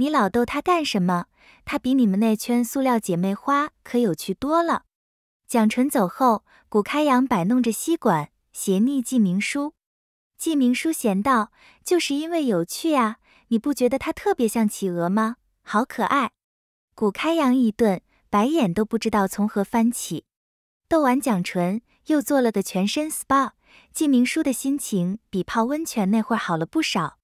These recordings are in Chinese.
你老逗他干什么？他比你们那圈塑料姐妹花可有趣多了。蒋纯走后，古开阳摆弄着吸管，斜睨季明书。季明书闲道：“就是因为有趣呀，你不觉得他特别像企鹅吗？好可爱。”古开阳一顿，白眼都不知道从何翻起。逗完蒋纯，又做了个全身 SPA，季明书的心情比泡温泉那会儿好了不少。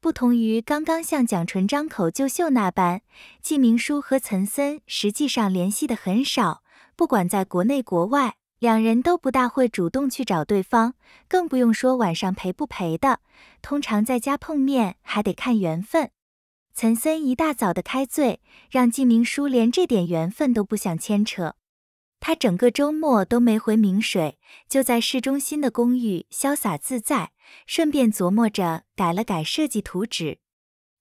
不同于刚刚像蒋纯张口就秀那般，季明书和岑森实际上联系的很少，不管在国内国外，两人都不大会主动去找对方，更不用说晚上陪不陪的。通常在家碰面还得看缘分。岑森一大早的开醉，让季明书连这点缘分都不想牵扯。他整个周末都没回明水，就在市中心的公寓潇洒自在，顺便琢磨着改了改设计图纸。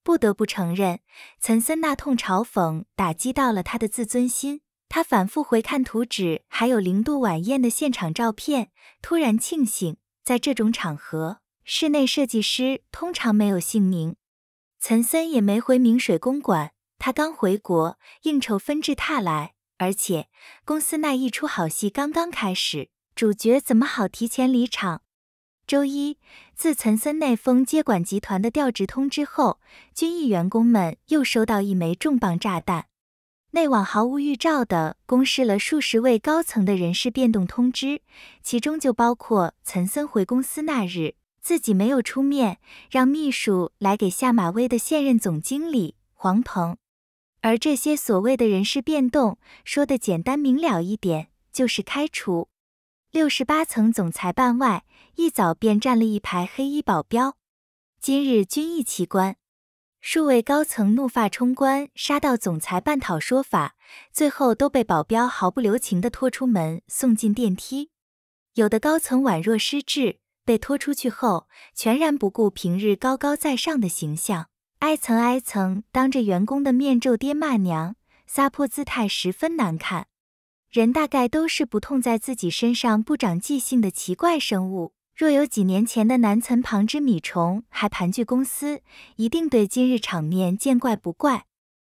不得不承认，岑森那通嘲讽打击到了他的自尊心。他反复回看图纸，还有零度晚宴的现场照片，突然庆幸，在这种场合，室内设计师通常没有姓名。岑森也没回明水公馆，他刚回国，应酬纷至沓来。而且，公司那一出好戏刚刚开始，主角怎么好提前离场？周一，自岑森那封接管集团的调职通知后，军艺员工们又收到一枚重磅炸弹：内网毫无预兆地公示了数十位高层的人事变动通知，其中就包括岑森回公司那日自己没有出面，让秘书来给下马威的现任总经理黄鹏。而这些所谓的人事变动，说的简单明了一点，就是开除。六十八层总裁办外，一早便站了一排黑衣保镖。今日军役奇观，数位高层怒发冲冠，杀到总裁办讨说法，最后都被保镖毫不留情地拖出门，送进电梯。有的高层宛若失智，被拖出去后，全然不顾平日高高在上的形象。挨层挨层当着员工的面咒爹骂娘，撒泼姿态十分难看。人大概都是不痛在自己身上不长记性的奇怪生物。若有几年前的南岑旁之米虫还盘踞公司，一定对今日场面见怪不怪。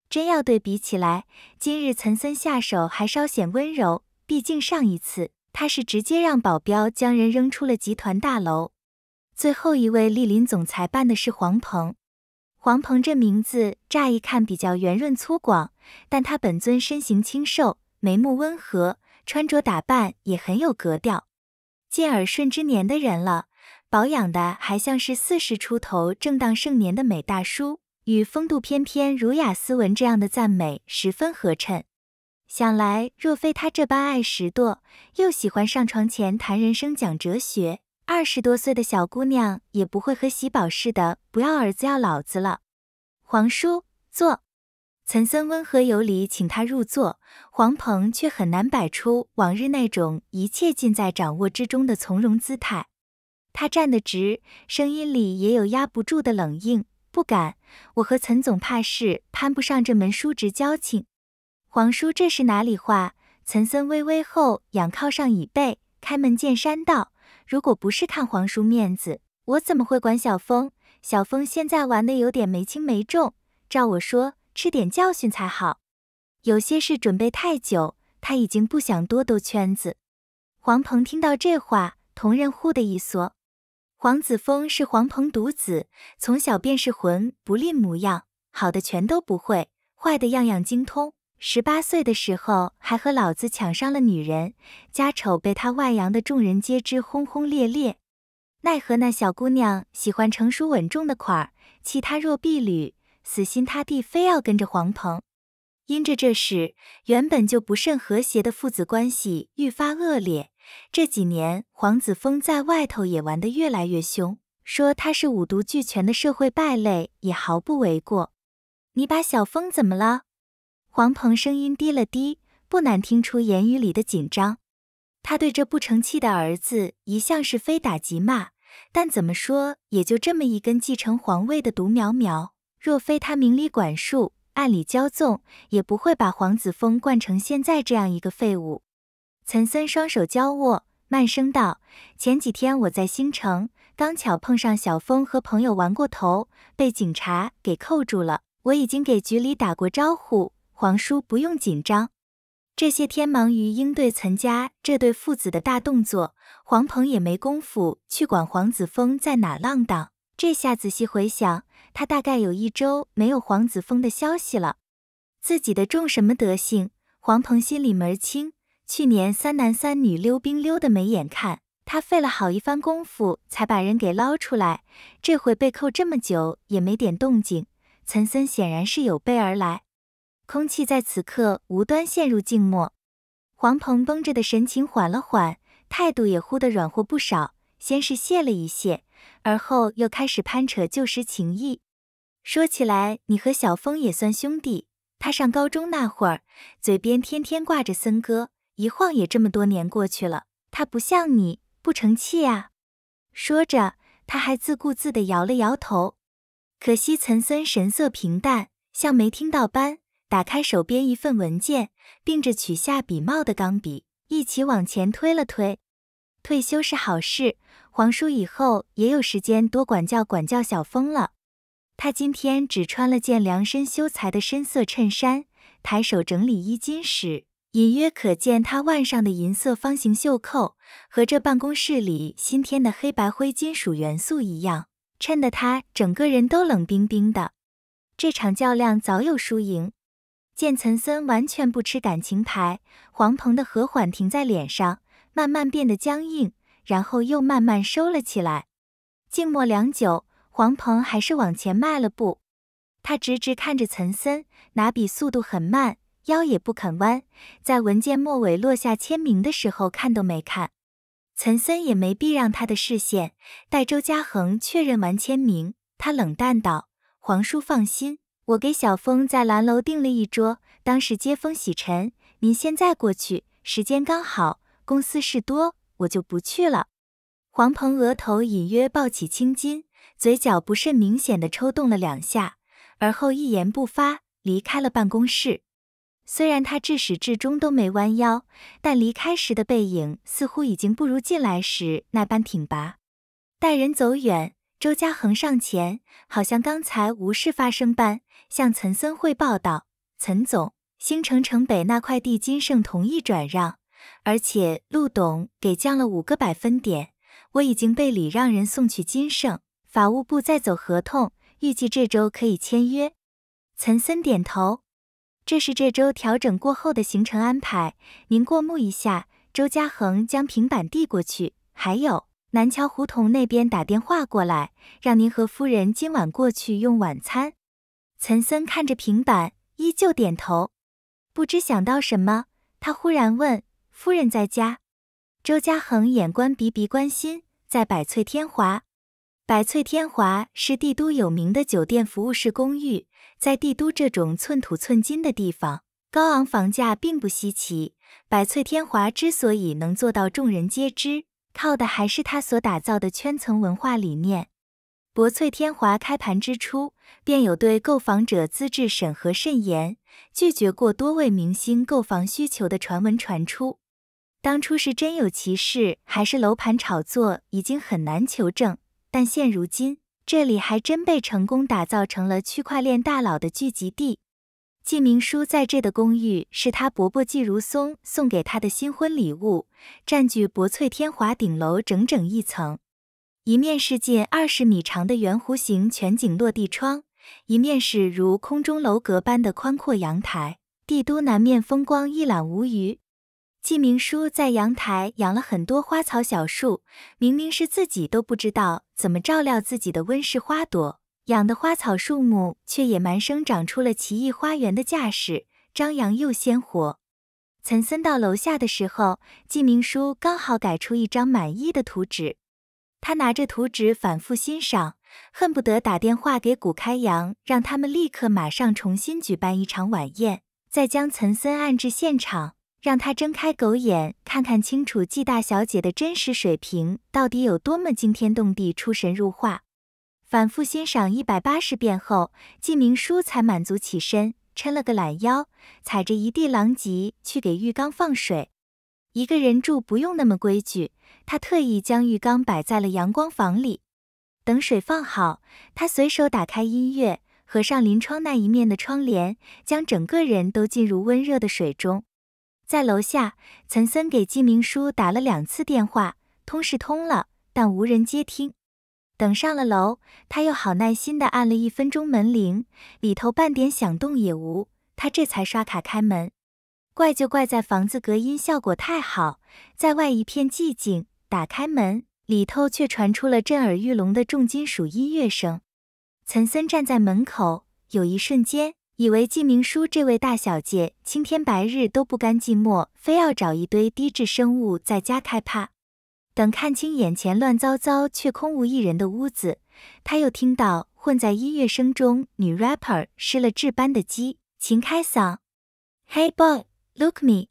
真要对比起来，今日岑森下手还稍显温柔，毕竟上一次他是直接让保镖将人扔出了集团大楼。最后一位莅临总裁办的是黄鹏。黄鹏这名字乍一看比较圆润粗犷，但他本尊身形清瘦，眉目温和，穿着打扮也很有格调。近耳顺之年的人了，保养的还像是四十出头正当盛年的美大叔，与风度翩翩、儒雅斯文这样的赞美十分合衬。想来若非他这般爱石垛，又喜欢上床前谈人生讲哲学。二十多岁的小姑娘也不会和喜宝似的不要儿子要老子了。黄叔，坐。岑森温和有礼，请他入座。黄鹏却很难摆出往日那种一切尽在掌握之中的从容姿态。他站得直，声音里也有压不住的冷硬。不敢，我和岑总怕是攀不上这门叔侄交情。黄叔这是哪里话？岑森微微后仰靠上椅背，开门见山道。如果不是看皇叔面子，我怎么会管小峰？小峰现在玩的有点没轻没重，照我说，吃点教训才好。有些事准备太久，他已经不想多兜圈子。黄鹏听到这话，瞳仁忽的一缩。黄子峰是黄鹏独子，从小便是魂不吝模样，好的全都不会，坏的样样精通。十八岁的时候还和老子抢上了女人，家丑被他外扬的众人皆知，轰轰烈烈。奈何那小姑娘喜欢成熟稳重的款儿，弃他若敝履，死心塌地非要跟着黄鹏。因着这事，原本就不甚和谐的父子关系愈发恶劣。这几年黄子峰在外头也玩得越来越凶，说他是五毒俱全的社会败类也毫不为过。你把小峰怎么了？黄鹏声音低了低，不难听出言语里的紧张。他对这不成器的儿子一向是非打即骂，但怎么说也就这么一根继承皇位的独苗苗，若非他明里管束，暗里骄纵，也不会把黄子峰惯成现在这样一个废物。岑森双手交握，慢声道：“前几天我在星城，刚巧碰上小峰和朋友玩过头，被警察给扣住了。我已经给局里打过招呼。”皇叔不用紧张，这些天忙于应对岑家这对父子的大动作，黄鹏也没功夫去管黄子峰在哪浪荡。这下仔细回想，他大概有一周没有黄子峰的消息了。自己的种什么德性？黄鹏心里门儿清。去年三男三女溜冰溜的没眼看，他费了好一番功夫才把人给捞出来。这回被扣这么久也没点动静，岑森显然是有备而来。空气在此刻无端陷入静默，黄鹏绷着的神情缓了缓，态度也忽地软和不少。先是谢了一谢，而后又开始攀扯旧时情谊。说起来，你和小峰也算兄弟。他上高中那会儿，嘴边天天挂着森哥。一晃也这么多年过去了，他不像你不成器啊。说着，他还自顾自地摇了摇头。可惜岑森神色平淡，像没听到般。打开手边一份文件，并着取下笔帽的钢笔，一起往前推了推。退休是好事，黄叔以后也有时间多管教管教小峰了。他今天只穿了件量身修裁的深色衬衫，抬手整理衣襟时，隐约可见他腕上的银色方形袖扣，和这办公室里新添的黑白灰金属元素一样，衬得他整个人都冷冰冰的。这场较量早有输赢。见岑森完全不吃感情牌，黄鹏的和缓停在脸上，慢慢变得僵硬，然后又慢慢收了起来。静默良久，黄鹏还是往前迈了步，他直直看着岑森，拿笔速度很慢，腰也不肯弯，在文件末尾落下签名的时候，看都没看。岑森也没避让他的视线，待周嘉恒确认完签名，他冷淡道：“黄叔，放心。”我给小峰在蓝楼订了一桌，当是接风洗尘。您现在过去，时间刚好。公司事多，我就不去了。黄鹏额头隐约抱起青筋，嘴角不甚明显的抽动了两下，而后一言不发离开了办公室。虽然他至始至终都没弯腰，但离开时的背影似乎已经不如进来时那般挺拔。待人走远。周家恒上前，好像刚才无事发生般，向岑森汇报道：“岑总，星城城北那块地，金盛同意转让，而且陆董给降了五个百分点。我已经被礼，让人送去金盛法务部，再走合同，预计这周可以签约。”岑森点头：“这是这周调整过后的行程安排，您过目一下。”周家恒将平板递过去，还有。南桥胡同那边打电话过来，让您和夫人今晚过去用晚餐。岑森看着平板，依旧点头。不知想到什么，他忽然问：“夫人在家？”周家恒眼观鼻，鼻观心，在百翠天华。百翠天华是帝都有名的酒店服务式公寓，在帝都这种寸土寸金的地方，高昂房价并不稀奇。百翠天华之所以能做到众人皆知。靠的还是他所打造的圈层文化理念。博翠天华开盘之初，便有对购房者资质审核甚严，拒绝过多位明星购房需求的传闻传出。当初是真有其事，还是楼盘炒作，已经很难求证。但现如今，这里还真被成功打造成了区块链大佬的聚集地。季明书在这的公寓是他伯伯季如松送给他的新婚礼物，占据薄翠天华顶楼整整一层，一面是近二十米长的圆弧形全景落地窗，一面是如空中楼阁般的宽阔阳台，帝都南面风光一览无余。季明书在阳台养了很多花草小树，明明是自己都不知道怎么照料自己的温室花朵。养的花草树木却野蛮生长出了奇异花园的架势，张扬又鲜活。岑森到楼下的时候，季明书刚好改出一张满意的图纸，他拿着图纸反复欣赏，恨不得打电话给谷开阳，让他们立刻马上重新举办一场晚宴，再将岑森安置现场，让他睁开狗眼看看清楚季大小姐的真实水平到底有多么惊天动地、出神入化。反复欣赏一百八十遍后，纪明书才满足起身，抻了个懒腰，踩着一地狼藉去给浴缸放水。一个人住不用那么规矩，他特意将浴缸摆在了阳光房里。等水放好，他随手打开音乐，合上临窗那一面的窗帘，将整个人都浸入温热的水中。在楼下，岑森给纪明书打了两次电话，通是通了，但无人接听。等上了楼，他又好耐心地按了一分钟门铃，里头半点响动也无。他这才刷卡开门，怪就怪在房子隔音效果太好，在外一片寂静，打开门里头却传出了震耳欲聋的重金属音乐声。岑森站在门口，有一瞬间以为纪明书这位大小姐青天白日都不甘寂寞，非要找一堆低质生物在家开趴。等看清眼前乱糟糟却空无一人的屋子，他又听到混在音乐声中女 rapper 失了智般的鸡情开嗓：“Hey boy, look me。”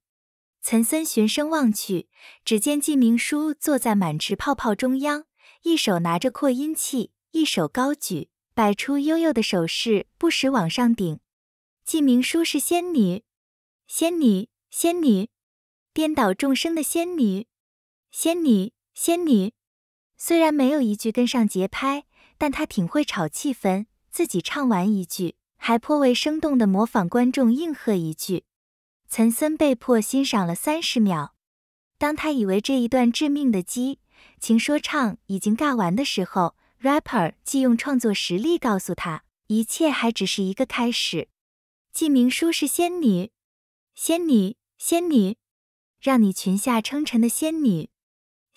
岑森循声望去，只见纪明书坐在满池泡泡中央，一手拿着扩音器，一手高举，摆出悠悠的手势，不时往上顶。纪明书是仙女，仙女，仙女，颠倒众生的仙女，仙女。仙女虽然没有一句跟上节拍，但她挺会炒气氛。自己唱完一句，还颇为生动地模仿观众应和一句。岑森被迫欣赏了三十秒。当他以为这一段致命的激情说唱已经尬完的时候，rapper 既用创作实力告诉他，一切还只是一个开始。季明书是仙女，仙女，仙女，让你裙下称臣的仙女。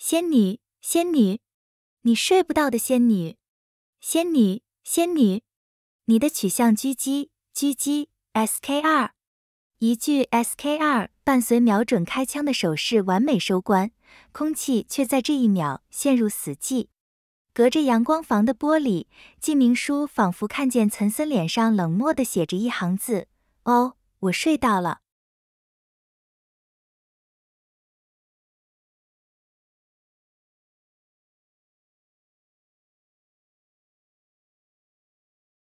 仙女，仙女，你睡不到的仙女，仙女，仙女，你的取向狙击，狙击，SK 二，一句 SK 二，伴随瞄准开枪的手势，完美收官。空气却在这一秒陷入死寂。隔着阳光房的玻璃，季明书仿佛看见岑森脸上冷漠的写着一行字：哦，我睡到了。